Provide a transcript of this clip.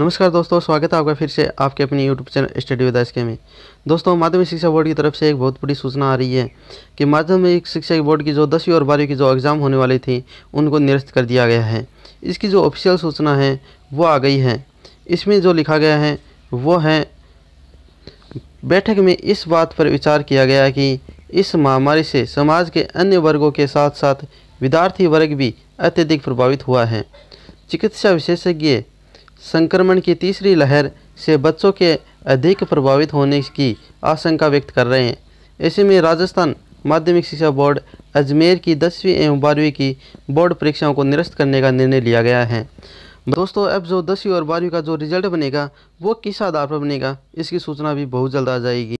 नमस्कार दोस्तों स्वागत है आपका फिर से आपके अपने YouTube channel study with S K में दोस्तों माध्यमिक शिक्षा बोर्ड की तरफ से एक बहुत बड़ी सूचना आ रही है कि माध्यमिक शिक्षा बोर्ड की जो दसवीं और बारहवीं की जो एग्ज़ाम होने वाली थी उनको निरस्त कर दिया गया है इसकी जो ऑफिशियल सूचना है वो आ गई है इसमें जो लिखा गया है वो है बैठक में इस बात पर विचार किया गया कि इस महामारी से समाज के अन्य वर्गों के साथ साथ विद्यार्थी वर्ग भी अत्यधिक प्रभावित हुआ है चिकित्सा विशेषज्ञ संक्रमण की तीसरी लहर से बच्चों के अधिक प्रभावित होने की आशंका व्यक्त कर रहे हैं ऐसे में राजस्थान माध्यमिक शिक्षा बोर्ड अजमेर की दसवीं एवं बारहवीं की बोर्ड परीक्षाओं को निरस्त करने का निर्णय लिया गया है दोस्तों अब जो दसवीं और बारहवीं का जो रिजल्ट बनेगा वो किस आधार पर बनेगा इसकी सूचना भी बहुत जल्द आ जाएगी